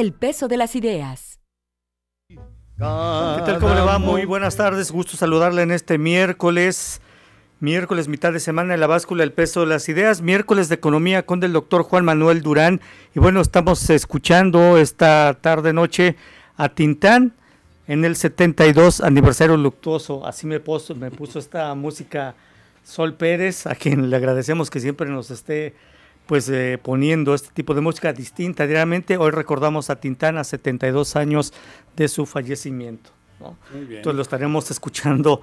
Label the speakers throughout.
Speaker 1: El peso de las ideas. ¿Qué tal? ¿Cómo le va? Muy buenas tardes. Gusto saludarle en este miércoles. Miércoles, mitad de semana en la báscula El peso de las ideas. Miércoles de economía con el doctor Juan Manuel Durán. Y bueno, estamos escuchando esta tarde-noche a Tintán en el 72 aniversario luctuoso. Así me puso, me puso esta música Sol Pérez, a quien le agradecemos que siempre nos esté pues eh, poniendo este tipo de música distinta diariamente. Hoy recordamos a Tintana, 72 años de su fallecimiento. Entonces lo estaremos escuchando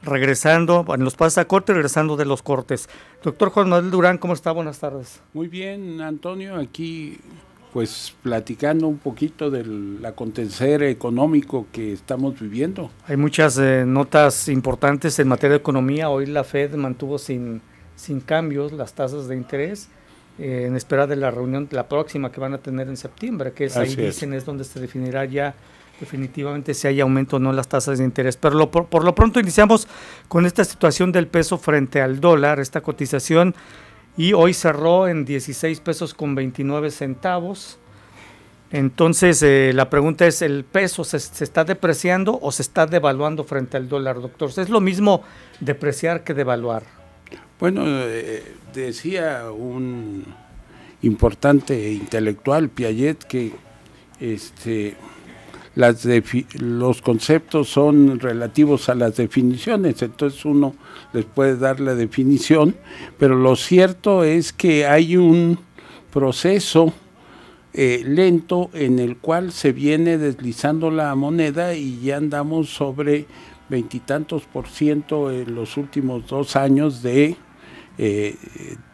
Speaker 1: regresando, en los pases a corte, regresando de los cortes. Doctor Juan Manuel Durán, ¿cómo está? Buenas tardes. Muy
Speaker 2: bien, Antonio, aquí pues platicando un poquito del acontecer económico que estamos viviendo.
Speaker 1: Hay muchas eh, notas importantes en materia de economía. Hoy la Fed mantuvo sin, sin cambios las tasas de interés. Eh, en espera de la reunión, la próxima que van a tener en septiembre, que es ahí dicen es donde se definirá ya definitivamente si hay aumento o no las tasas de interés. Pero por, lo pronto iniciamos con esta situación del peso frente al dólar, esta cotización, y hoy cerró en 16 pesos con 29 centavos. Entonces, eh, la pregunta es, ¿el peso se, está depreciando o se está devaluando frente al dólar, doctor? ¿Es lo mismo depreciar que devaluar? Bueno, eh,
Speaker 2: decía un importante e intelectual, Piaget, que este, los conceptos son relativos a las definiciones, entonces uno les puede dar la definición, pero lo cierto es que hay un proceso eh, lento en el cual se viene deslizando la moneda y ya andamos sobre veintitantos por ciento en los últimos dos años de eh,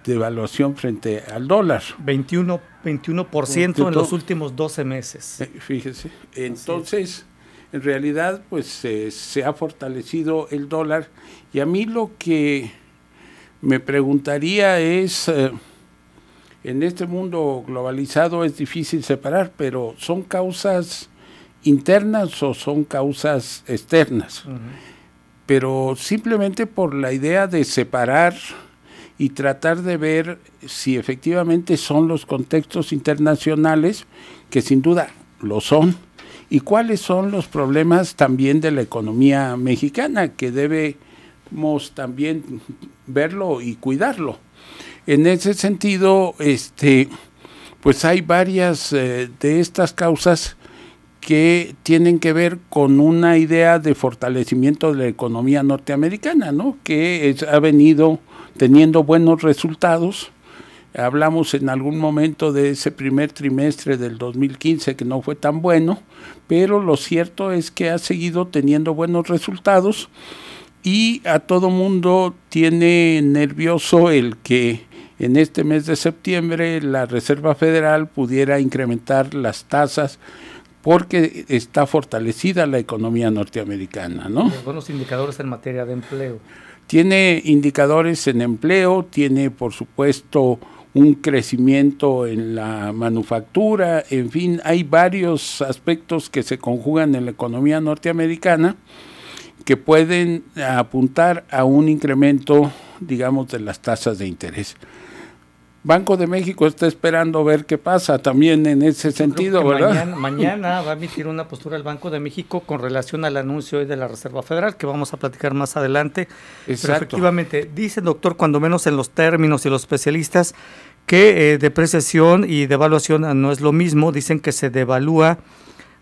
Speaker 2: devaluación frente al dólar. 21, en los últimos 12 meses. Eh, fíjese, entonces, en realidad, pues eh, se ha fortalecido el dólar y a mí lo que me preguntaría es, en este mundo globalizado es difícil separar, pero ¿son causas internas o son causas externas? Pero simplemente por la idea de separar y tratar de ver si efectivamente son los contextos internacionales, que sin duda lo son, y cuáles son los problemas también de la economía mexicana, que debemos también verlo y cuidarlo. En ese sentido, este, pues hay varias eh, de estas causas que tienen que ver con una idea de fortalecimiento de la economía norteamericana, ¿no? Que ha venido teniendo buenos resultados. Hablamos en algún momento de ese primer trimestre del 2015 que no fue tan bueno, pero lo cierto es que ha seguido teniendo buenos resultados y a todo mundo tiene nervioso el que en este mes de septiembre la Reserva Federal pudiera incrementar las tasas porque está fortalecida la economía norteamericana,
Speaker 1: ¿no? Los buenos indicadores en materia de empleo.
Speaker 2: Tiene indicadores en empleo, tiene por supuesto un crecimiento en la manufactura, en fin, hay varios aspectos que se conjugan en la economía norteamericana que pueden apuntar a un incremento, digamos, de las tasas de interés. Banco de México está esperando ver qué pasa también en ese sentido, ¿verdad? Mañana,
Speaker 1: va a emitir una postura el Banco de México con relación al anuncio hoy de la Reserva Federal, que vamos a platicar más adelante. Pero efectivamente, dice doctor, cuando menos en los términos y los especialistas, que eh, depreciación y devaluación no es lo mismo. Dicen que se devalúa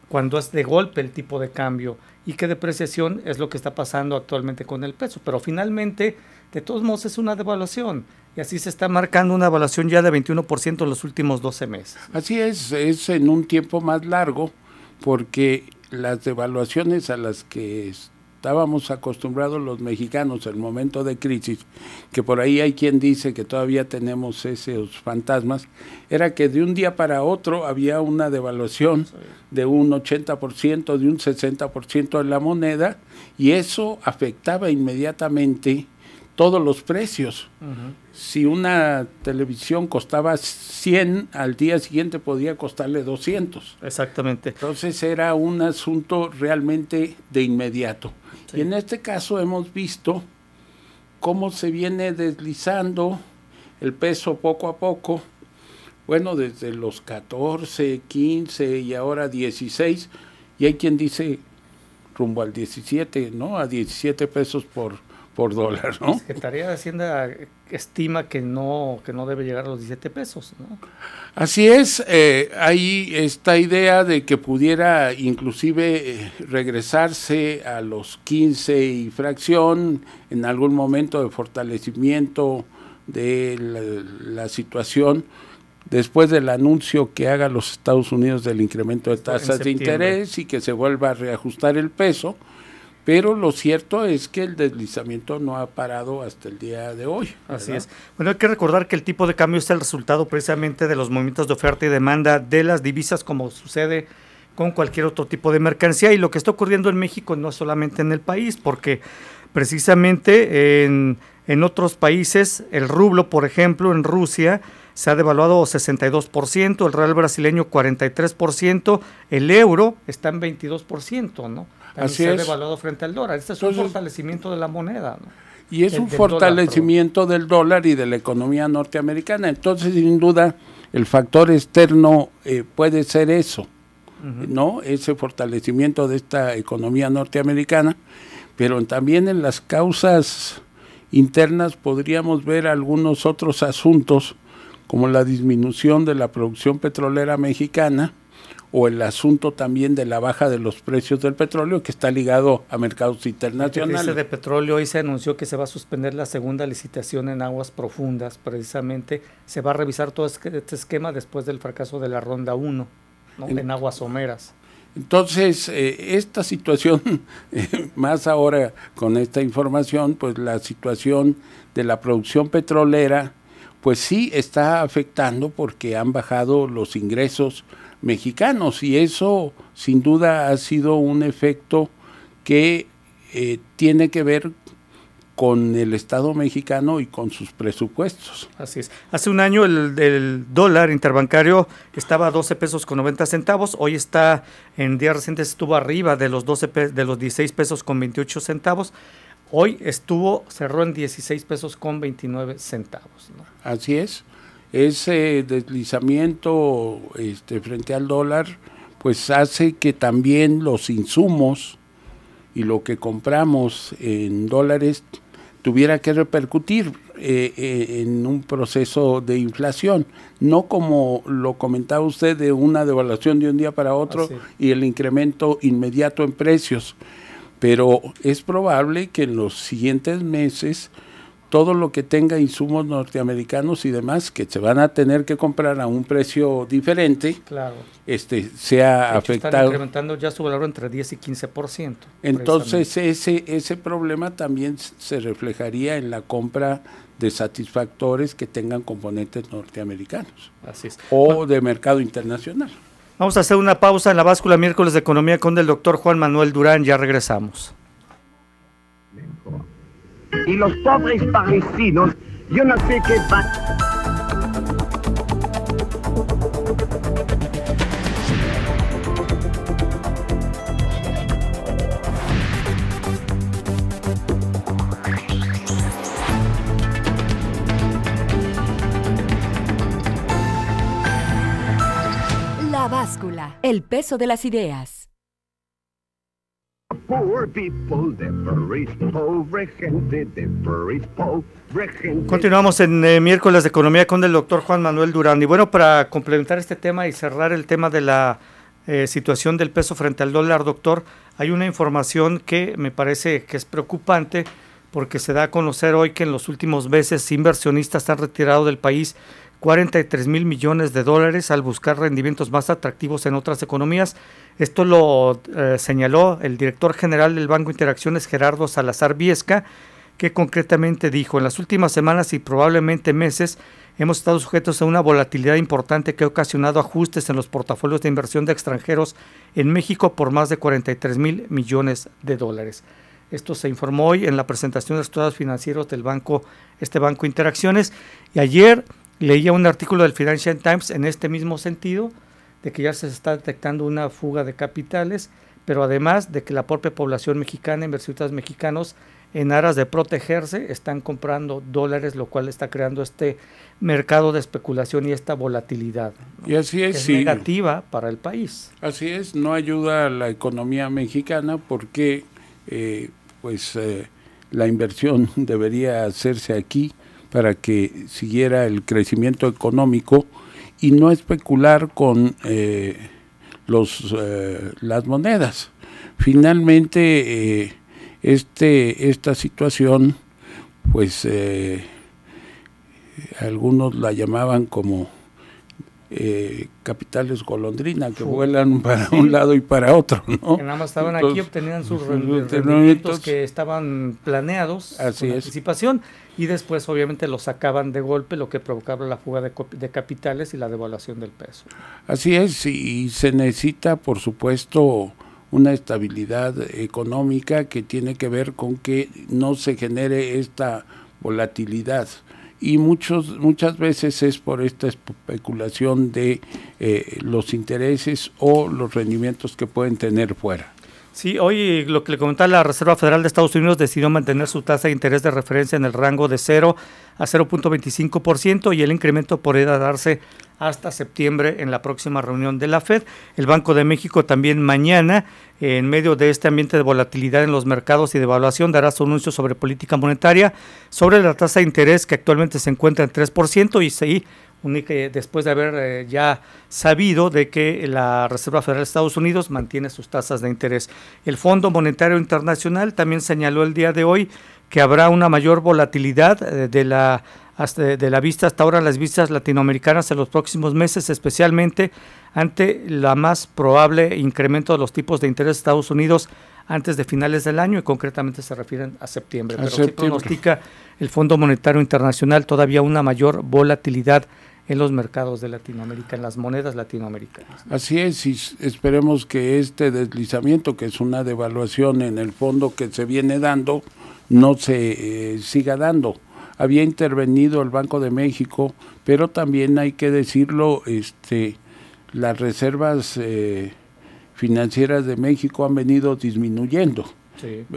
Speaker 1: cuando es de golpe el tipo de cambio y que depreciación es lo que está pasando actualmente con el peso. Pero finalmente, de todos modos, es una devaluación y así se está marcando una evaluación ya de 21% en los últimos 12 meses. Así es, es
Speaker 2: en un tiempo más largo, porque las devaluaciones a las que estábamos acostumbrados los mexicanos en el momento de crisis, que por ahí hay quien dice que todavía tenemos esos fantasmas, era que de un día para otro había una devaluación de un 80%, de un 60% de la moneda, y eso afectaba inmediatamente todos los precios si una televisión costaba 100, al día siguiente podía costarle 200. Exactamente. Entonces era un asunto realmente de inmediato. Y en este caso hemos visto cómo se viene deslizando el peso poco a poco. Bueno, desde los 14, 15 y ahora 16. Y hay quien dice rumbo al 17, ¿no? A 17 pesos por, por dólar, ¿no?
Speaker 1: Secretaría estima que no, que no debe llegar a los 17 pesos.
Speaker 2: Así es, hay eh, esta idea de que pudiera inclusive eh, regresarse a los 15 y fracción en algún momento de fortalecimiento de la situación después del anuncio que haga los Estados Unidos del incremento de tasas de interés y que se vuelva a reajustar el peso. Pero
Speaker 1: lo cierto es que el
Speaker 2: deslizamiento no ha parado hasta el día de hoy. Así es.
Speaker 1: Bueno, hay que recordar que el tipo de cambio es el resultado precisamente de los movimientos de oferta y demanda de las divisas, como sucede con cualquier otro tipo de mercancía. Y lo que está ocurriendo en México no es solamente en el país, porque precisamente en, en otros países, el rublo, por ejemplo, en Rusia, se ha devaluado 62%, el real brasileño 43%, el euro está en 22%, ¿no? Así devaluado frente al dólar. Este es un fortalecimiento de la moneda. Y es un fortalecimiento del dólar y de la
Speaker 2: economía norteamericana. Entonces, sin duda, el factor externo eh, puede ser eso, ¿no? Ese fortalecimiento de esta economía norteamericana. Pero también en las causas internas podríamos ver algunos otros asuntos como la disminución de la producción petrolera mexicana, o el asunto también de la baja de los precios del petróleo que está ligado a mercados internacionales. de
Speaker 1: petróleo hoy se anunció que se va a suspender la segunda licitación en aguas profundas, precisamente se va a revisar todo este esquema después del fracaso de la ronda 1 en, aguas someras.
Speaker 2: Entonces, eh, esta situación, eh, más ahora con esta información, pues la situación de la producción petrolera, pues sí está afectando porque han bajado los ingresos, mexicanos y eso sin duda ha sido un efecto que eh, tiene que ver con el Estado mexicano y con sus presupuestos.
Speaker 1: Así es. Hace un año el, dólar interbancario estaba a 12 pesos con 90 centavos, hoy está, en días recientes estuvo arriba de los, 12 de los 16 pesos con 28 centavos, hoy estuvo, cerró en 16 pesos con 29 centavos.
Speaker 2: Así es ese deslizamiento este, frente al dólar pues hace que también los insumos y lo que compramos en dólares tuviera que repercutir eh, eh, en un proceso de inflación, no como lo comentaba usted de una devaluación de un día para otro y el incremento inmediato en precios, pero es probable que en los siguientes meses todo lo que tenga insumos norteamericanos y demás que se van a tener que comprar a un precio diferente, claro. este, sea afectado. Están
Speaker 1: incrementando ya su valor entre 10 y 15%. Entonces
Speaker 2: ese, ese problema también se reflejaría en la compra de satisfactores que tengan componentes norteamericanos o de mercado internacional.
Speaker 1: Vamos a hacer una pausa en la báscula miércoles de economía con el doctor Juan Manuel Durán, ya regresamos
Speaker 2: y los pobres parisinos, yo no sé qué va.
Speaker 1: La báscula, el peso de las ideas. Continuamos en eh, miércoles de economía con el doctor Juan Manuel Durán. Y bueno, para complementar este tema y cerrar el tema de la eh, situación del peso frente al dólar, doctor, hay una información que me parece que es preocupante porque se da a conocer hoy que en los últimos meses inversionistas han retirado del país 43 mil millones de dólares al buscar rendimientos más atractivos en otras economías. Esto lo eh, señaló el director general del Banco Interacciones, Gerardo Salazar Viesca, que concretamente dijo, en las últimas semanas y probablemente meses hemos estado sujetos a una volatilidad importante que ha ocasionado ajustes en los portafolios de inversión de extranjeros en México por más de 43 mil millones de dólares. Esto se informó hoy en la presentación de estudios financieros del banco, este banco Interacciones. Y ayer Leía un artículo del Financial Times en este mismo sentido, de que ya se está detectando una fuga de capitales, pero además de que la propia población mexicana, inversionistas mexicanos, en aras de protegerse, están comprando dólares, lo cual está creando este mercado de especulación y esta volatilidad. Y así es, negativa para el país.
Speaker 2: Así es, no ayuda a la economía mexicana porque, eh, pues, eh, la inversión debería hacerse aquí para que siguiera el crecimiento económico y no especular con eh, los, eh, las monedas. Finalmente, eh, este, esta situación, pues algunos la llamaban como eh, capitales golondrina que vuelan para un lado y para otro, Que nada más estaban aquí, obtenían sus pues, rendimientos que
Speaker 1: estaban planeados, así y después obviamente los sacaban de golpe, lo que provocaba la fuga de capitales y la devaluación del peso.
Speaker 2: Así es, y se necesita, por supuesto, una estabilidad económica que tiene que ver con que no se genere esta volatilidad y muchos, muchas veces es por esta especulación de eh, los intereses o los rendimientos que pueden tener fuera.
Speaker 1: Sí, hoy lo que le comentaba la Reserva Federal de Estados Unidos decidió mantener su tasa de interés de referencia en el rango de 0 a 0.25% y el incremento podría darse hasta septiembre en la próxima reunión de la Fed. El Banco de México también mañana, en medio de este ambiente de volatilidad en los mercados y de evaluación, dará su anuncio sobre política monetaria, sobre la tasa de interés que actualmente se encuentra en 3% y se después de haber eh, ya sabido de que la Reserva Federal de Estados Unidos mantiene sus tasas de interés. El Fondo Monetario Internacional también señaló el día de hoy que habrá una mayor volatilidad eh, de la hasta de la vista hasta ahora las vistas latinoamericanas en los próximos meses, especialmente ante la más probable incremento de los tipos de interés de Estados Unidos antes de finales del año y concretamente se refieren a septiembre. Pero pronostica el Fondo Monetario Internacional todavía una mayor volatilidad en los mercados de Latinoamérica, en las monedas latinoamericanas. Así es,
Speaker 2: y esperemos que este deslizamiento, que es una devaluación en el fondo que se viene dando, no se eh, siga dando había intervenido el Banco de México, pero también hay que decirlo, este, las reservas eh, financieras de México han venido disminuyendo.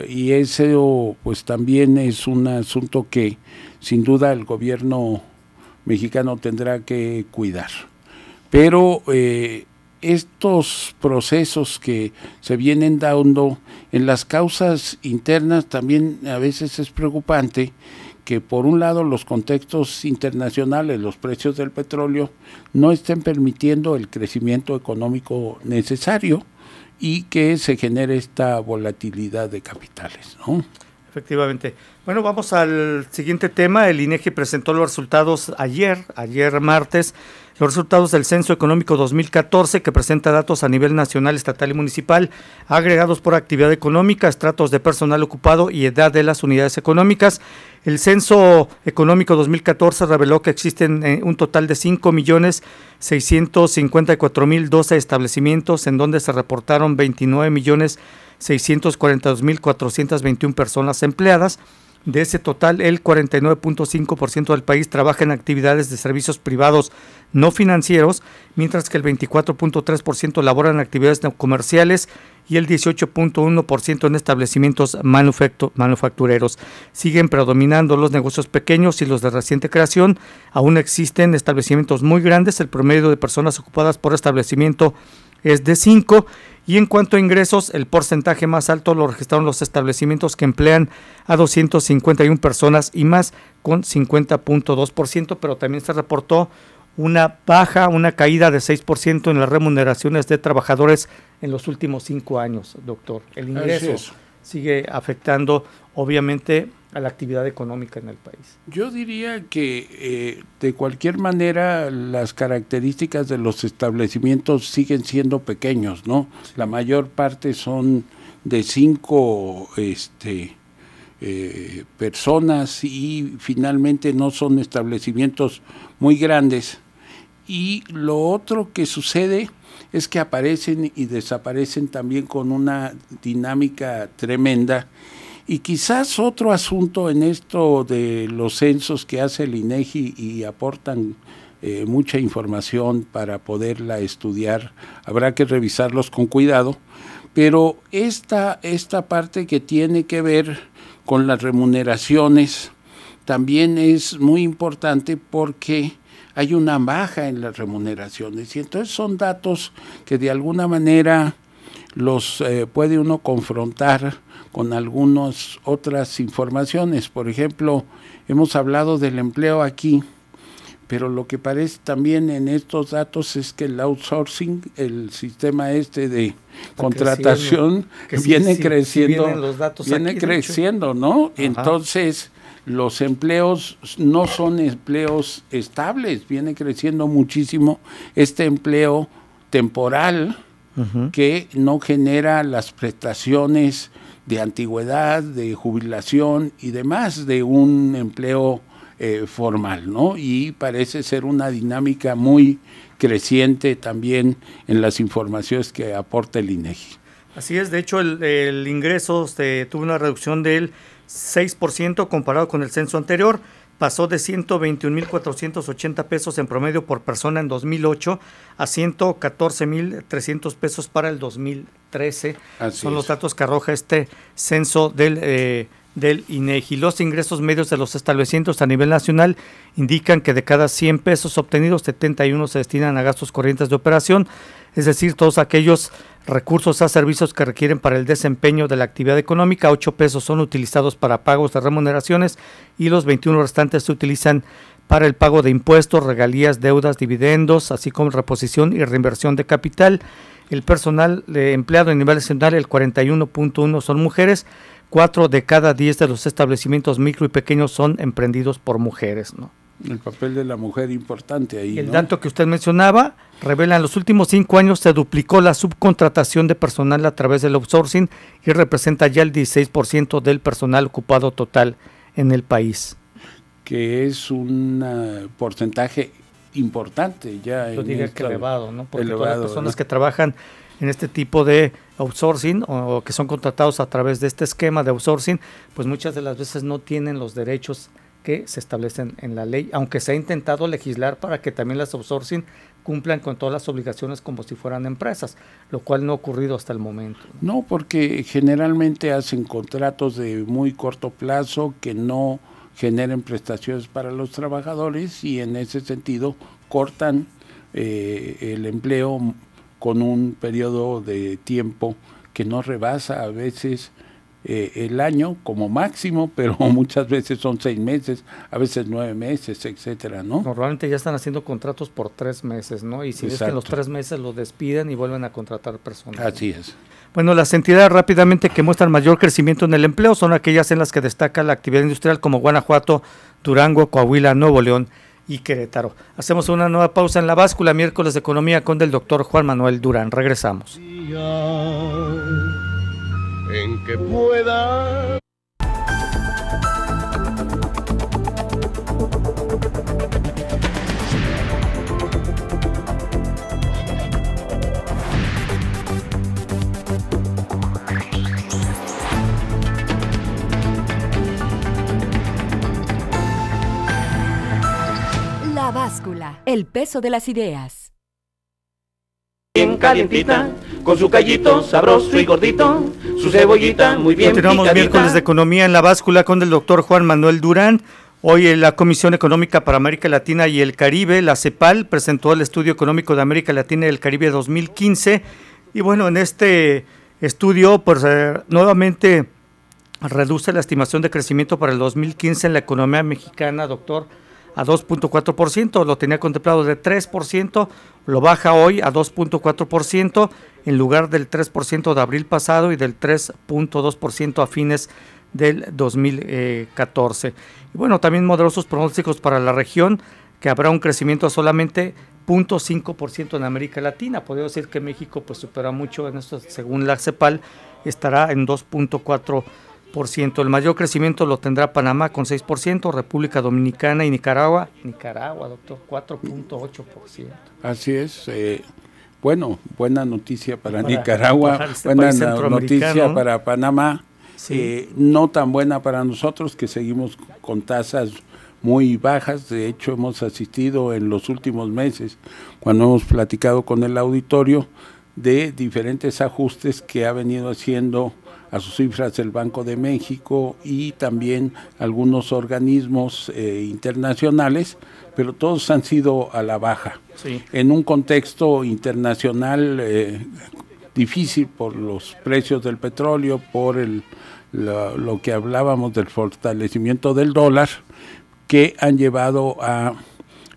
Speaker 2: Y eso pues también es un asunto que sin duda el gobierno mexicano tendrá que cuidar. Pero eh, estos procesos que se vienen dando en las causas internas también a veces es preocupante que por un lado los contextos internacionales, los precios del petróleo, no estén permitiendo el crecimiento económico necesario y que se genere esta volatilidad de capitales.
Speaker 1: Efectivamente. Bueno, vamos al siguiente tema. El INEGI e presentó los resultados ayer, ayer martes, los resultados del Censo Económico 2014, que presenta datos a nivel nacional, estatal y municipal, agregados por actividad económica, estratos de personal ocupado y edad de las unidades económicas. El Censo Económico 2014 reveló que existen eh, un total de 5.654.012 establecimientos en donde se reportaron 29.642.421 personas empleadas. De ese total, el 49.5% del país trabaja en actividades de servicios privados no financieros, mientras que el 24.3% labora en actividades comerciales y el 18.1% en establecimientos manufactureros. Siguen predominando los negocios pequeños y los de reciente creación. Aún existen establecimientos muy grandes. El promedio de personas ocupadas por establecimiento es de 5 y en cuanto a ingresos, el porcentaje más alto lo registraron los establecimientos que emplean a 251 personas y más con 50.2%, pero también se reportó una baja, una caída de 6% en las remuneraciones de trabajadores en los últimos cinco años, doctor. El ingreso sigue afectando, obviamente, a la actividad económica en el país.
Speaker 2: Yo diría que, eh, de cualquier manera, las características de los establecimientos siguen siendo pequeños, ¿no? La mayor parte son de cinco... Este, eh, personas y finalmente no son establecimientos muy grandes y lo otro que sucede es que aparecen y desaparecen también con una dinámica tremenda. Y quizás otro asunto en esto de los censos que hace el INEGI y aportan eh, mucha información para poderla estudiar, habrá que revisarlos con cuidado, pero esta, esta parte que tiene que ver con las remuneraciones también es muy importante porque hay una baja en las remuneraciones. Y entonces son datos que de alguna manera los eh, puede uno confrontar con algunas otras informaciones. Por ejemplo, hemos hablado del empleo aquí, pero lo que parece también en estos datos es que el outsourcing, el sistema este de contratación, viene creciendo. viene creciendo, ¿no? Entonces, los empleos no son empleos estables, viene creciendo muchísimo este empleo temporal que no genera las prestaciones de antigüedad, de jubilación y demás de un empleo eh, formal, ¿no? Y parece ser una dinámica muy creciente también en las informaciones que aporta el INEGI.
Speaker 1: Así es, de hecho el, ingreso este, tuvo una reducción del 6% comparado con el censo anterior. Pasó de 121.480 pesos en promedio por persona en 2008 a 114.300 pesos para el 2013. Son los datos que arroja este censo del, eh, del INEGI. Los ingresos medios de los establecimientos a nivel nacional indican que de cada 100 pesos obtenidos, 71 se destinan a gastos corrientes de operación, es decir, todos aquellos recursos a servicios que requieren para el desempeño de la actividad económica. 8 pesos son utilizados para pagos de remuneraciones y los 21 restantes se utilizan para el pago de impuestos, regalías, deudas, dividendos, así como reposición y reinversión de capital. El personal empleado en nivel nacional, el 41.1 son mujeres, 4 de cada 10 de los establecimientos micro y pequeños son emprendidos por mujeres. ¿no?
Speaker 2: El papel de la mujer importante ahí. El dato
Speaker 1: que usted mencionaba, revelan los últimos cinco años se duplicó la subcontratación de personal a través del outsourcing y representa ya el 16% del personal ocupado total en el país. Que es un ah, porcentaje importante ya. Yo elevado, ¿no? Porque las personas que trabajan en este tipo de outsourcing o, o que son contratados a través de este esquema de outsourcing, pues muchas de las veces no tienen los derechos que se establecen en la ley, aunque se ha intentado legislar para que también las outsourcing cumplan con todas las obligaciones como si fueran empresas, lo cual no ha ocurrido hasta el momento.
Speaker 2: No, porque generalmente hacen contratos de muy corto plazo que no generen prestaciones para los trabajadores y en ese sentido cortan eh, el empleo con un periodo de tiempo que no rebasa a veces eh, el año
Speaker 1: como máximo, pero muchas veces son seis
Speaker 2: meses, a veces nueve meses, etcétera, ¿no?
Speaker 1: Normalmente ya están haciendo contratos por tres meses, ¿no? Y si es que en los tres meses los despiden y vuelven a contratar personas. Así es. Bueno, las entidades rápidamente que muestran mayor crecimiento en el empleo son aquellas en las que destaca la actividad industrial como Guanajuato, Durango, Coahuila, Nuevo León y Querétaro. Hacemos una nueva pausa en la báscula miércoles de economía con el doctor Juan Manuel Durán. Regresamos pueda. La báscula, el peso de las ideas bien calientita, con su callito sabroso y gordito, su cebollita muy bien Continuamos miércoles de economía en la báscula con el doctor Juan Manuel Durán. Hoy eh, la Comisión Económica para América Latina y el Caribe, la CEPAL, presentó el Estudio Económico de América Latina y el Caribe 2015. Y bueno, en este estudio, pues eh, nuevamente reduce la estimación de crecimiento para el 2015 en la economía mexicana, doctor a 2.4%, lo tenía contemplado de 3%, lo baja hoy a 2.4% en lugar del 3% de abril pasado y del 3.2% a fines del 2014. Y bueno, también moderosos pronósticos para la región, que habrá un crecimiento solamente 0.5% en América Latina. Podría decir que México pues supera mucho en esto, según la CEPAL, estará en 2.4% el mayor crecimiento lo tendrá Panamá con 6%, República Dominicana y Nicaragua. Nicaragua, doctor, 4.8%.
Speaker 2: Así es. Eh, bueno, buena noticia para, Nicaragua, este buena noticia para Panamá. Eh, no tan buena para nosotros que seguimos con tasas muy bajas. De hecho, hemos asistido en los últimos meses, cuando hemos platicado con el auditorio, de diferentes ajustes que ha venido haciendo a sus cifras el Banco de México y también algunos organismos eh, internacionales, pero todos han sido a la baja. En un contexto internacional eh, difícil por los precios del petróleo, por el, lo que hablábamos del fortalecimiento del dólar, que han llevado a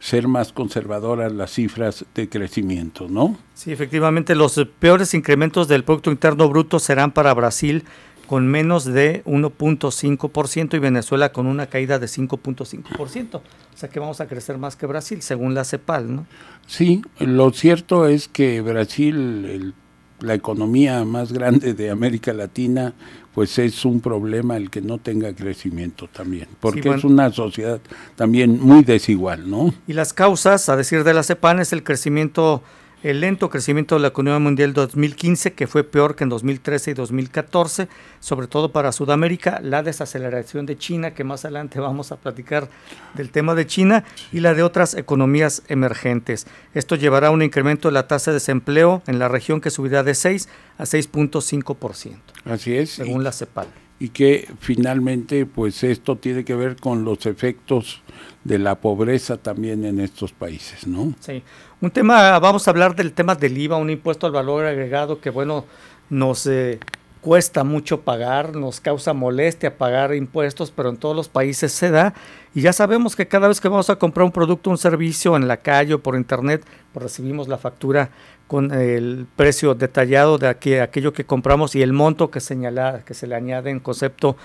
Speaker 2: ser más conservadoras las cifras de crecimiento, ¿no?
Speaker 1: Sí, efectivamente, los peores incrementos del Producto Interno Bruto serán para Brasil con menos de 1.5% y Venezuela con una caída de 5.5%. O sea que vamos a crecer más que Brasil, según la CEPAL, ¿no?
Speaker 2: Sí, lo cierto es que Brasil, el la economía más grande de América Latina, pues es un problema el que no tenga crecimiento también, porque es una sociedad también muy desigual, ¿no?
Speaker 1: Y las causas, a decir de la CEPAN, es el crecimiento el lento crecimiento de la economía mundial 2015, que fue peor que en 2013 y 2014, sobre todo para Sudamérica, la desaceleración de China, que más adelante vamos a platicar del tema de China, y la de otras economías emergentes. Esto llevará a un incremento de la tasa de desempleo en la región que subirá de 6 a 6.5%. Así es. Según la CEPAL
Speaker 2: y que finalmente pues esto tiene que ver con los efectos de la pobreza también en estos países,
Speaker 1: ¿no? Sí. Un tema, vamos a hablar del tema del IVA, un impuesto al valor agregado que bueno, nos eh, cuesta mucho pagar, nos causa molestia pagar impuestos, pero en todos los países se da y ya sabemos que cada vez que vamos a comprar un producto, un servicio en la calle o por internet, pues recibimos la factura con el precio detallado de aquí aquello que compramos y el monto que, señala, que se le añade en concepto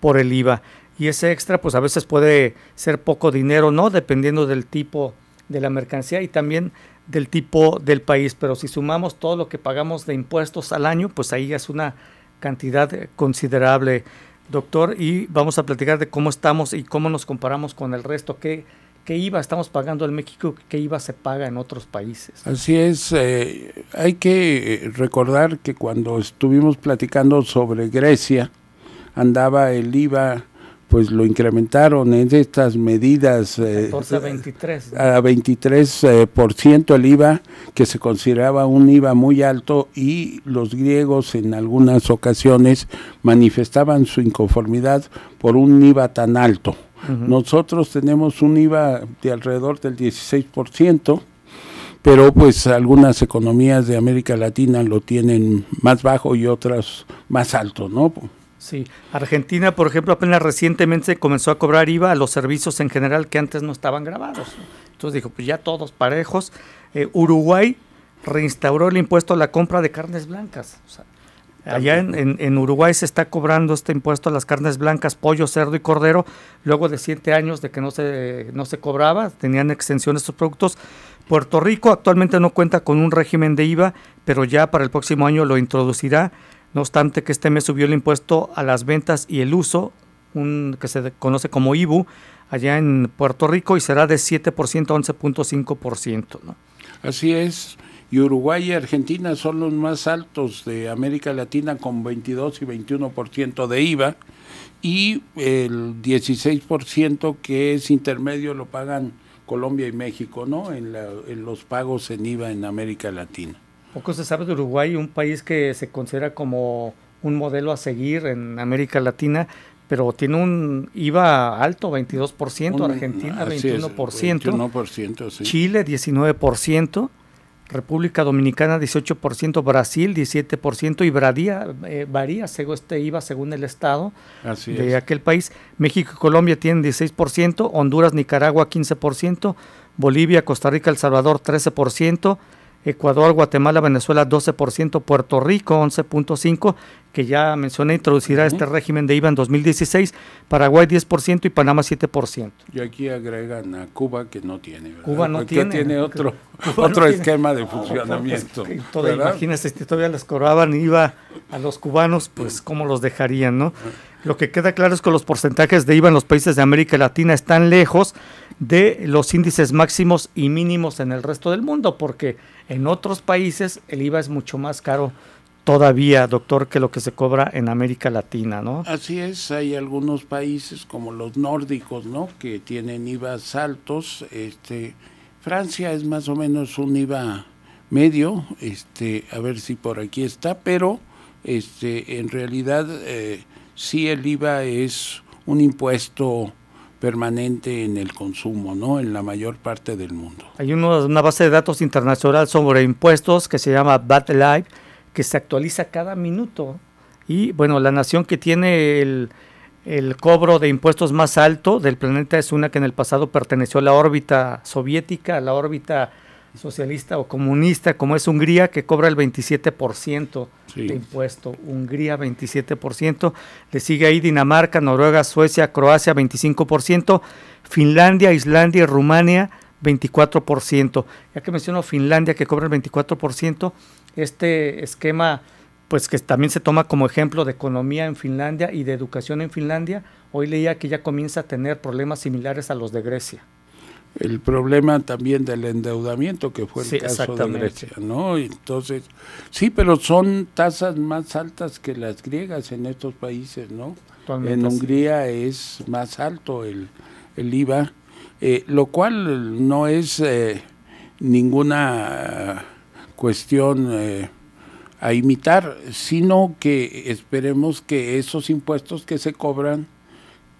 Speaker 1: por el IVA. Y ese extra pues a veces puede ser poco dinero, ¿no? Dependiendo del tipo de la mercancía y también del tipo del país. Pero si sumamos todo lo que pagamos de impuestos al año, pues ahí es una cantidad eh, considerable, doctor. Y vamos a platicar de cómo estamos y cómo nos comparamos con el resto. ¿Qué, que IVA estamos pagando en México que IVA se paga en otros países.
Speaker 2: Así es, eh, hay que eh, recordar que cuando estuvimos platicando sobre Grecia, andaba el IVA, pues lo incrementaron en estas medidas. Eh, a 23. A 23 por ciento el IVA, que se consideraba un IVA muy alto y los griegos en algunas ocasiones manifestaban su inconformidad por un IVA tan alto. Nosotros tenemos un IVA de alrededor del 16%, pero pues algunas economías de América Latina lo tienen más bajo y otras más alto, ¿no?
Speaker 1: Sí, Argentina, por ejemplo, apenas recientemente comenzó a cobrar IVA a los servicios en general que antes no estaban grabados. Entonces dijo, pues ya todos parejos. Eh, Uruguay reinstauró el impuesto a la compra de carnes blancas. O sea, Allá en, Uruguay se está cobrando este impuesto a las carnes blancas, pollo, cerdo y cordero, luego de siete años de que no se, no se cobraba, tenían extensión estos productos. Puerto Rico actualmente no cuenta con un régimen de IVA, pero ya para el próximo año lo introducirá, no obstante que este mes subió el impuesto a las ventas y el uso, un, que se conoce como IBU, allá en Puerto Rico y será de 7% a 11.5%. Así es
Speaker 2: y Uruguay y Argentina son los más altos de América Latina con 22 y 21% de IVA y el 16% que es intermedio lo pagan Colombia y México, ¿no? En, los pagos en IVA en América Latina.
Speaker 1: Poco se sabe de Uruguay, un país que se considera como un modelo a seguir en América Latina, pero tiene un IVA alto, 22%, Argentina 21%,
Speaker 2: 21% sí. Chile
Speaker 1: 19%, República Dominicana 18%, Brasil 17% y varía, eh, varía según este IVA según el estado de aquel país. México y Colombia tienen 16%, Honduras, Nicaragua 15%, Bolivia, Costa Rica, El Salvador 13%, Ecuador, Guatemala, Venezuela 12%, Puerto Rico 11.5%, que ya mencioné introducirá este régimen de IVA en 2016, Paraguay 10% y Panamá 7%.
Speaker 2: Y aquí agregan a Cuba que no tiene,
Speaker 1: ¿verdad? Cuba no tiene, tiene otro, otro esquema de funcionamiento. imagínense, si todavía les cobraban IVA a los cubanos, pues mm. cómo los dejarían, ¿no? Lo que queda claro es que los porcentajes de IVA en los países de América Latina están lejos de los índices máximos y mínimos en el resto del mundo, porque en otros países el IVA es mucho más caro todavía, doctor, que lo que se cobra en América Latina, ¿no?
Speaker 2: Así es, hay algunos países como los nórdicos, ¿no? Que tienen IVAs altos. Este, Francia es más o menos un IVA medio, este, a ver si por aquí está, pero este, en realidad eh, sí el IVA es un impuesto permanente en el consumo, ¿no? En la mayor parte
Speaker 1: del mundo. Hay una base de datos internacional sobre impuestos que se llama Bad Life, que se actualiza cada minuto. Y bueno, la nación que tiene el, el cobro de impuestos más alto del planeta es una que en el pasado perteneció a la órbita soviética, a la órbita socialista o comunista como es Hungría, que cobra el 27% de impuesto. Hungría 27%. Le sigue ahí Dinamarca, Noruega, Suecia, Croacia 25%. Finlandia, Islandia y Rumania 24%. Ya que menciono Finlandia que cobra el 24%, este esquema pues que también se toma como ejemplo de economía en Finlandia y de educación en Finlandia, hoy leía que ya comienza a tener problemas similares a los de Grecia el problema también del endeudamiento que fue el caso de Grecia, ¿no? Entonces, sí, pero
Speaker 2: son tasas más altas que las griegas en estos países, ¿no? en Hungría es más alto el, el IVA, eh, lo cual no es eh, ninguna cuestión eh, a imitar, sino que esperemos que esos impuestos que se cobran,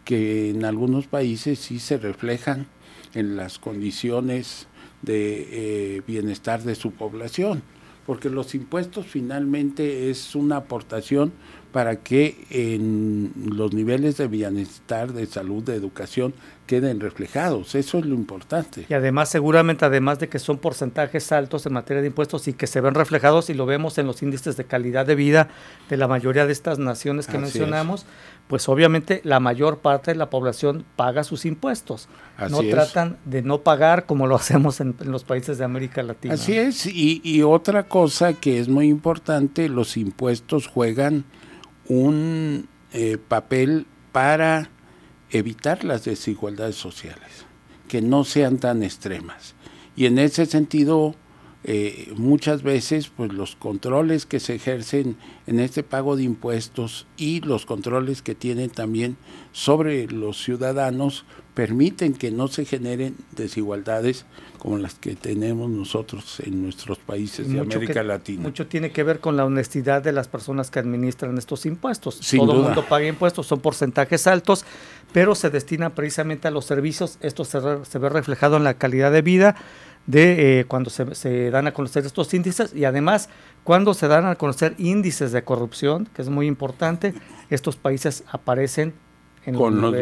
Speaker 2: que en algunos países sí se reflejan en las condiciones de eh, bienestar de su población, porque los impuestos finalmente es una aportación para que en los niveles de bienestar, de salud, de educación queden reflejados. Eso es lo importante.
Speaker 1: Y además, seguramente, además de que son porcentajes altos en materia de impuestos y que se ven reflejados y lo vemos en los índices de calidad de vida de la mayoría de estas naciones que mencionamos, pues obviamente la mayor parte de la población paga sus impuestos. no tratan de no pagar como lo hacemos en, los países de América Latina. Así
Speaker 2: es, y, y otra cosa que es muy importante, los impuestos juegan un eh, papel para evitar las desigualdades sociales, que no sean tan extremas. Y en ese sentido, eh, muchas veces pues los controles que se ejercen en este pago de impuestos y los controles que tienen también sobre los ciudadanos permiten que no se generen desigualdades como las que tenemos nosotros en nuestros países de América Latina.
Speaker 1: Mucho tiene que ver con la honestidad de las personas que administran estos impuestos. Todo el mundo paga impuestos, son porcentajes altos, pero se destinan precisamente a los servicios. Esto se, ve reflejado en la calidad de vida de eh, cuando se, dan a conocer estos índices y además cuando se dan a conocer índices de corrupción, que es muy importante, estos países aparecen con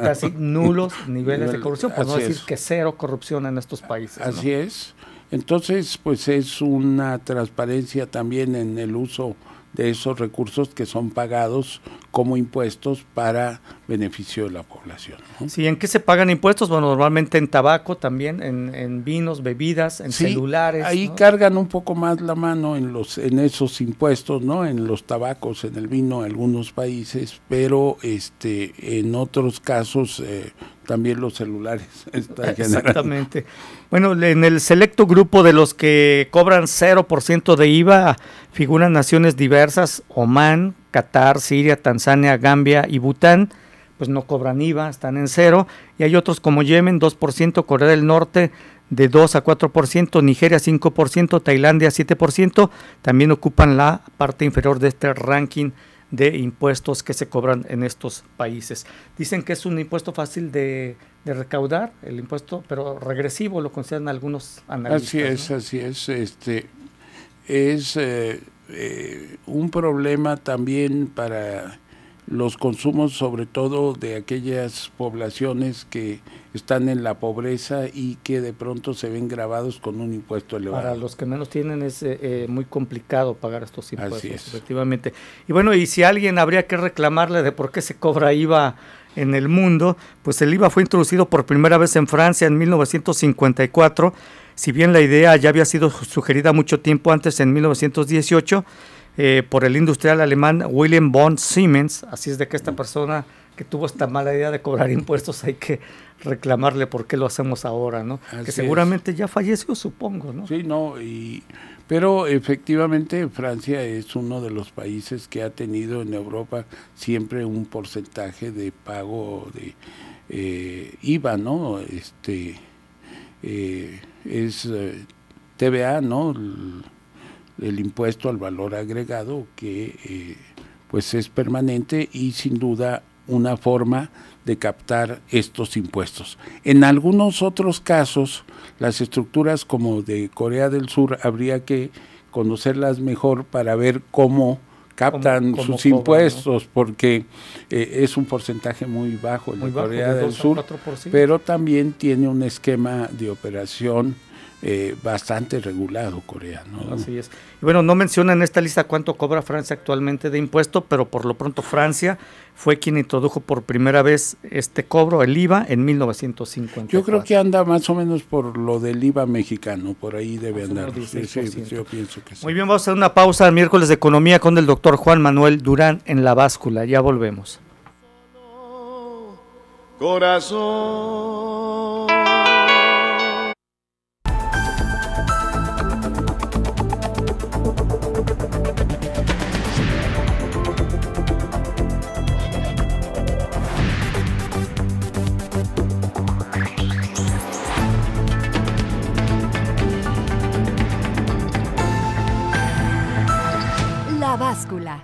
Speaker 1: casi nulos niveles de corrupción, por no decir que cero corrupción
Speaker 2: en estos países. Así es. Entonces, pues es una transparencia también en el uso de esos recursos que son pagados como impuestos para beneficio de la población.
Speaker 1: ¿no? ¿en qué se pagan impuestos? Bueno, normalmente en tabaco también, en, vinos, bebidas, en celulares. Ahí
Speaker 2: cargan un poco más la mano en los, en esos impuestos, ¿no? En los tabacos, en el vino, en algunos países, pero este,
Speaker 1: en otros casos eh, también los celulares. Eh, exactamente. Bueno, en el selecto grupo de los que cobran 0% de IVA figuran naciones diversas, Oman, Qatar, Siria, Tanzania, Gambia y Bután, pues no cobran IVA, están en cero. Y hay otros como Yemen, 2%, Corea del Norte, de 2 a 4%, Nigeria 5%, Tailandia 7%, también ocupan la parte inferior de este ranking de impuestos que se cobran en estos países. Dicen que es un impuesto fácil de, recaudar, el impuesto, pero regresivo lo consideran algunos analistas. Así es,
Speaker 2: así es. Este, es eh, eh, un problema también para los consumos sobre todo de aquellas poblaciones que están en la pobreza y que de
Speaker 1: pronto se ven grabados con un impuesto elevado. Para los que menos tienen es eh, eh, muy complicado pagar estos impuestos, efectivamente. Y bueno, y si alguien habría que reclamarle de por qué se cobra IVA en el mundo, pues el IVA fue introducido por primera vez en Francia en 1954, si bien la idea ya había sido sugerida mucho tiempo antes, en 1918, eh, por el industrial alemán William von Siemens. Así es de que esta persona que tuvo esta mala idea de cobrar impuestos hay que reclamarle por qué lo hacemos ahora, ¿no? que seguramente ya falleció, supongo, ¿no?
Speaker 2: Sí, no, y, pero efectivamente Francia es uno de los países que ha tenido en Europa siempre un porcentaje de pago de eh, IVA, ¿no? Este, eh, es TVA, ¿no? del impuesto al valor agregado que eh, pues es permanente y sin duda una forma de captar estos impuestos. En algunos otros casos, las estructuras como de Corea del Sur habría que conocerlas mejor para ver cómo captan sus impuestos, porque eh, es un porcentaje muy bajo en Corea del Sur, pero también tiene un esquema de
Speaker 1: operación eh, bastante regulado Corea. Así es. Y bueno, no menciona en esta lista cuánto cobra Francia actualmente de impuesto, pero por lo pronto Francia fue quien introdujo por primera vez este cobro, el IVA, en 1950.
Speaker 2: Yo creo que anda más o menos por lo del IVA mexicano, por ahí debe andar. pienso que sí.
Speaker 1: Muy bien, vamos a hacer una pausa el miércoles de Economía con el doctor Juan Manuel Durán en la báscula. Ya volvemos.
Speaker 2: Corazón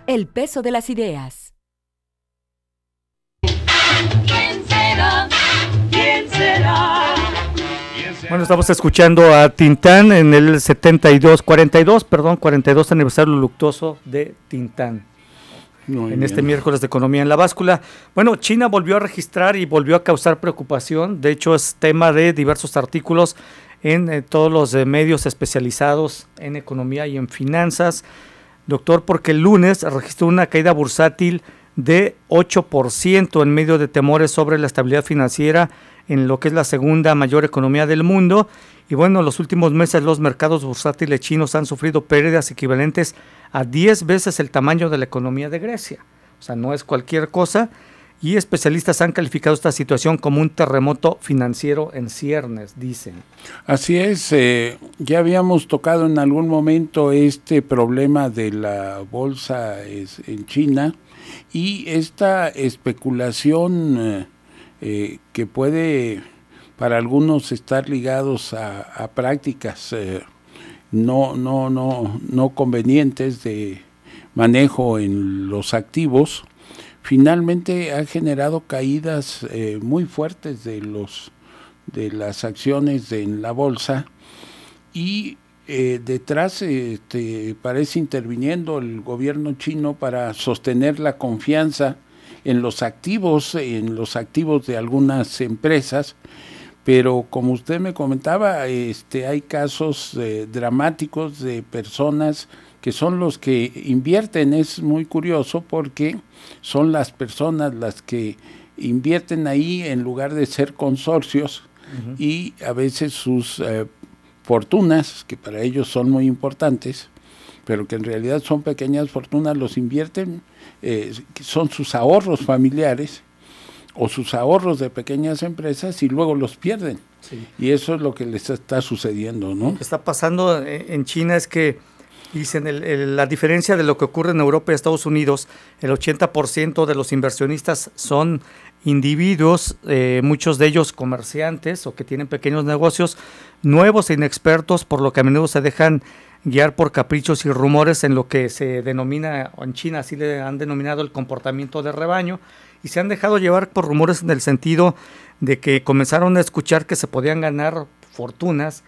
Speaker 1: el peso de las ideas. Bueno, estamos escuchando a Tintán en el 72, 42, perdón, 42 aniversario luctuoso de Tintán. en este miércoles de Economía en la Báscula. Bueno, China volvió a registrar y volvió a causar preocupación. De hecho, es tema de diversos artículos en eh, todos los eh, medios especializados en economía y en finanzas doctor, porque el lunes registró una caída bursátil de 8% en medio de temores sobre la estabilidad financiera en lo que es la segunda mayor economía del mundo. Y bueno, en los últimos meses los mercados bursátiles chinos han sufrido pérdidas equivalentes a 10 veces el tamaño de la economía de Grecia. O sea, no es cualquier cosa y especialistas han calificado esta situación como un terremoto financiero en ciernes, dicen.
Speaker 2: Así es, eh, ya habíamos tocado en algún momento este problema de la bolsa en China y esta especulación eh, eh, que puede para algunos estar ligados a, prácticas no, no, no, no convenientes de manejo en los activos finalmente ha generado caídas eh, muy fuertes de los de las acciones en la bolsa y eh, detrás este, parece interviniendo el gobierno chino para sostener la confianza en los activos en los activos de algunas empresas pero como usted me comentaba, este, hay casos eh, dramáticos de personas que son los que invierten. Es muy curioso porque son las personas las que invierten ahí en lugar de ser consorcios y a veces sus eh, fortunas, que para ellos son muy importantes, pero que en realidad son pequeñas fortunas, los invierten, eh, son sus ahorros familiares o sus ahorros de pequeñas empresas y luego los pierden. Y eso es lo que les
Speaker 1: está sucediendo, ¿no? Lo que está pasando eh, en China es que Dicen, la diferencia de lo que ocurre en Europa y Estados Unidos, el 80% de los inversionistas son individuos, eh, muchos de ellos comerciantes o que tienen pequeños negocios, nuevos e inexpertos, por lo que a menudo se dejan guiar por caprichos y rumores en lo que se denomina, en China así le han denominado el comportamiento de rebaño, y se han dejado llevar por rumores en el sentido de que comenzaron a escuchar que se podían ganar fortunas,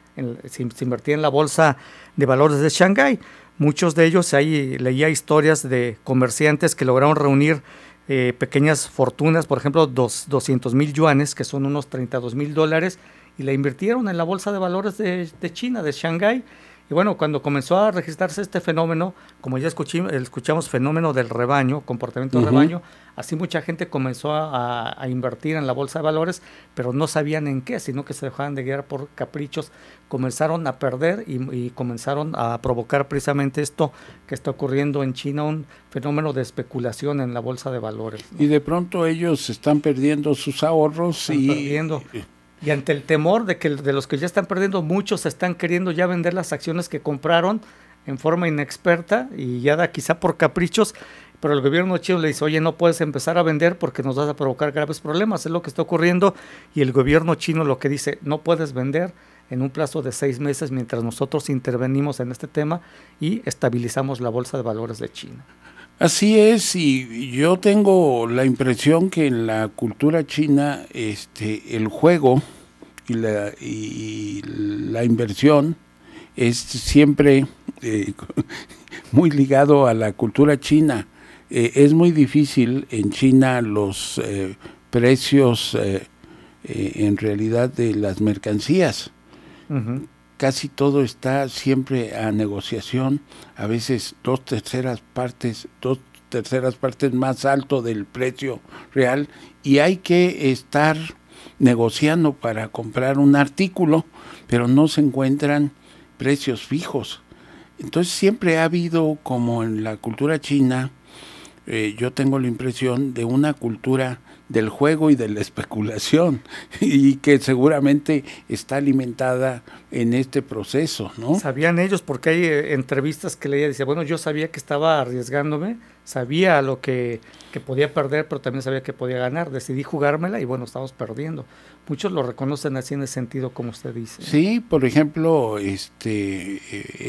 Speaker 1: se, invertía en la bolsa de valores de Shanghái. Muchos de ellos, ahí leía historias de comerciantes que lograron reunir eh, pequeñas fortunas, por ejemplo, dos, 200 mil yuanes, que son unos 32 mil dólares, y la invirtieron en la bolsa de valores de, de China, de Shanghái y bueno, cuando comenzó a registrarse este fenómeno, como ya escuché, escuchamos fenómeno del rebaño, comportamiento de rebaño, así mucha gente comenzó a, invertir en la bolsa de valores, pero no sabían en qué, sino que se dejaban de guiar por caprichos, comenzaron a perder y, comenzaron a provocar precisamente esto que está ocurriendo en China, un fenómeno de especulación en la bolsa de valores.
Speaker 2: Y de pronto ellos están perdiendo sus ahorros y
Speaker 1: y ante el temor de que de los que ya están perdiendo, muchos están queriendo ya vender las acciones que compraron en forma inexperta y ya da quizá por caprichos, pero el gobierno chino le dice, oye, no puedes empezar a vender porque nos vas a provocar graves problemas, es lo que está ocurriendo, y el gobierno chino lo que dice, no puedes vender en un plazo de seis meses mientras nosotros intervenimos en este tema y estabilizamos la bolsa de valores de China.
Speaker 2: Así es, y yo tengo la impresión que en la cultura china este, el juego y la, inversión es siempre eh, muy ligado a la cultura china. Eh, es muy difícil en China los eh, precios en realidad de las mercancías casi todo está siempre a negociación, a veces dos terceras partes, dos terceras partes más alto del precio real y hay que estar negociando para comprar un artículo, pero no se encuentran precios fijos. Entonces siempre ha habido, como en la cultura china, eh, yo tengo la impresión de una cultura del juego y de la especulación y que seguramente está alimentada
Speaker 1: en este proceso, ¿no? Sabían ellos porque hay eh, entrevistas que leía decía, bueno, yo sabía que estaba arriesgándome, sabía lo que, podía perder, pero también sabía que podía ganar, decidí jugármela y bueno, estamos perdiendo. Muchos lo reconocen así en el sentido como usted dice. Sí,
Speaker 2: por ejemplo, este eh,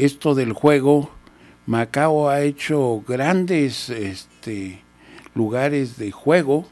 Speaker 2: esto del juego Macao ha hecho grandes este, lugares de juego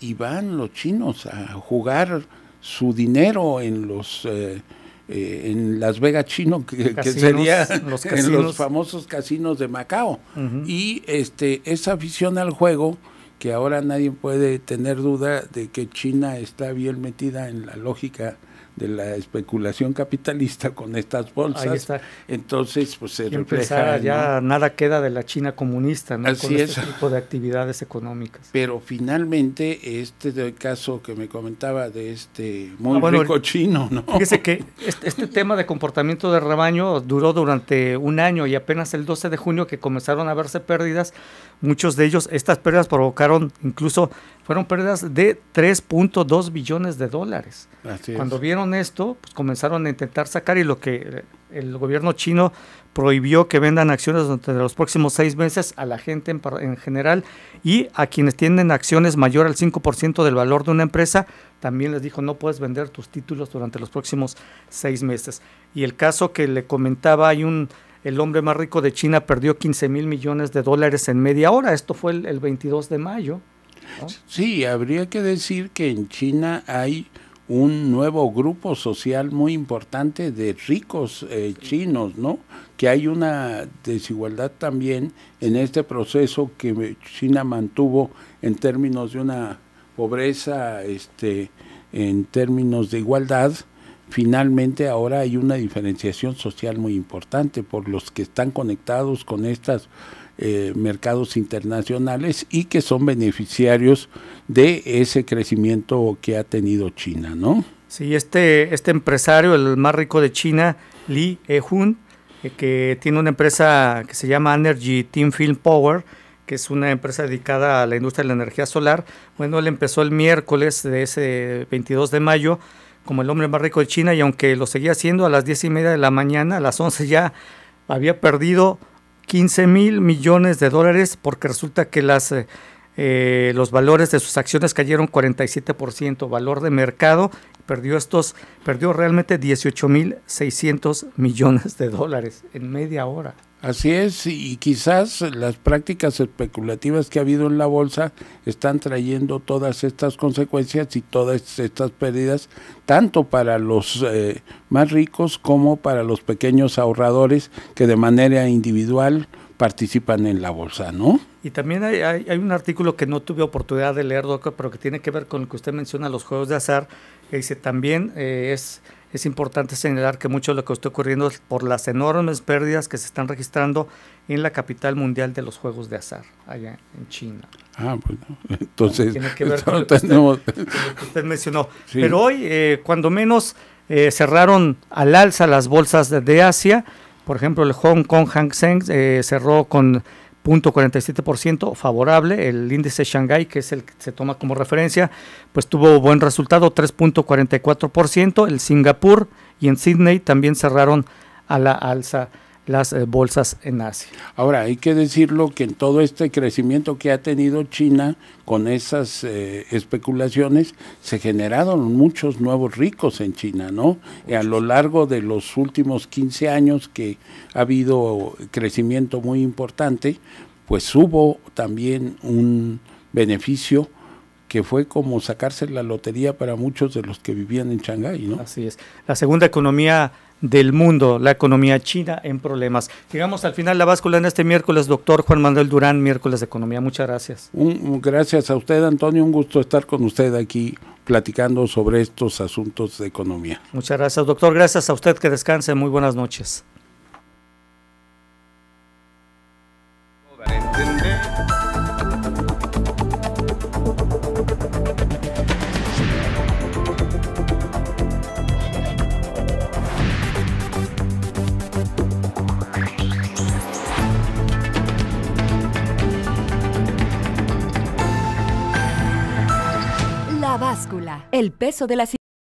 Speaker 2: y van los chinos a jugar su dinero en los eh, eh, en Las Vegas chino que, sería los en los famosos casinos de Macao y este esa afición al juego que ahora nadie puede tener duda de que China está bien metida en la lógica de la especulación capitalista con estas bolsas. Ahí está. Entonces, pues se refleja. ya nada
Speaker 1: queda de la China comunista, ¿no? con este tipo de actividades económicas.
Speaker 2: Pero finalmente, este caso que me comentaba de este ah, muy rico
Speaker 1: chino, ¿no? Fíjese que este, este tema de comportamiento de rebaño duró durante un año y apenas el 12 de junio que comenzaron a verse pérdidas, muchos de ellos, estas pérdidas provocaron incluso fueron pérdidas de 3.2 billones de dólares. Cuando vieron esto, pues comenzaron a intentar sacar y lo que eh, el gobierno chino prohibió que vendan acciones durante los próximos seis meses a la gente en, general y a quienes tienen acciones mayor al 5% del valor de una empresa, también les dijo no puedes vender tus títulos durante los próximos seis meses. Y el caso que le comentaba, hay un el hombre más rico de China perdió 15 mil millones de dólares en media hora. Esto fue el 22 de mayo. Sí, habría
Speaker 2: que decir que en China hay un nuevo grupo social muy importante de ricos eh, chinos, ¿no? Que hay una desigualdad también en este proceso que China mantuvo en términos de una pobreza, este, en términos de igualdad. Finalmente ahora hay una diferenciación social muy importante por los que están conectados con estas eh, mercados internacionales y que son beneficiarios de ese crecimiento que ha tenido China, ¿no?
Speaker 1: Sí, este, este empresario, el más rico de China, Li Ehun, eh, que tiene una empresa que se llama Energy Team Film Power, que es una empresa dedicada a la industria de la energía solar. Bueno, él empezó el miércoles de ese 22 de mayo como el hombre más rico de China y aunque lo seguía haciendo a las 10 y media de la mañana, a las 11 ya había perdido 15 mil millones de dólares porque resulta que las, eh, eh, los valores de sus acciones cayeron 47%, valor de mercado, perdió estos, perdió realmente 18.600 millones de dólares en media hora. Así es, y quizás
Speaker 2: las prácticas especulativas que ha habido en la bolsa están trayendo todas estas consecuencias y todas estas pérdidas, tanto para los eh, más ricos como para los pequeños ahorradores que de manera individual participan en la bolsa, ¿no?
Speaker 1: Y también hay, hay, un artículo que no tuve oportunidad de leer, doctor, pero que tiene que ver con lo que usted menciona, los juegos de azar, dice, también eh, es, es importante señalar que mucho de lo que está ocurriendo es por las enormes pérdidas que se están registrando en la capital mundial de los juegos de azar, allá en China.
Speaker 2: Ah, bueno. entonces tiene lo
Speaker 1: usted, mencionó. Pero hoy, eh, cuando menos, eh, cerraron al alza las bolsas de, de, Asia. Por ejemplo, el Hong Kong Hang Seng cerró con 0.47% favorable. El índice Shanghai, que es el que se toma como referencia, pues tuvo buen resultado, 3.44%. El Singapur y en Sydney también cerraron a la alza las eh, bolsas en Asia. Ahora, hay que
Speaker 2: decirlo que en todo este crecimiento que ha tenido China con esas eh, especulaciones, se generaron muchos nuevos ricos en China, ¿no? a lo largo de los últimos 15 años que ha habido crecimiento muy importante, pues hubo también un beneficio que fue como
Speaker 1: sacarse la lotería para muchos de los que vivían en Shanghái, ¿no? Así es. La segunda economía del mundo, la economía china en problemas. Llegamos al final la báscula en este miércoles, doctor Juan Manuel Durán, miércoles de economía. Muchas gracias.
Speaker 2: gracias a usted, Antonio. Un gusto estar con usted aquí platicando sobre estos asuntos de economía.
Speaker 1: Muchas gracias, doctor. Gracias a usted. Que descanse. Muy buenas noches. el peso de las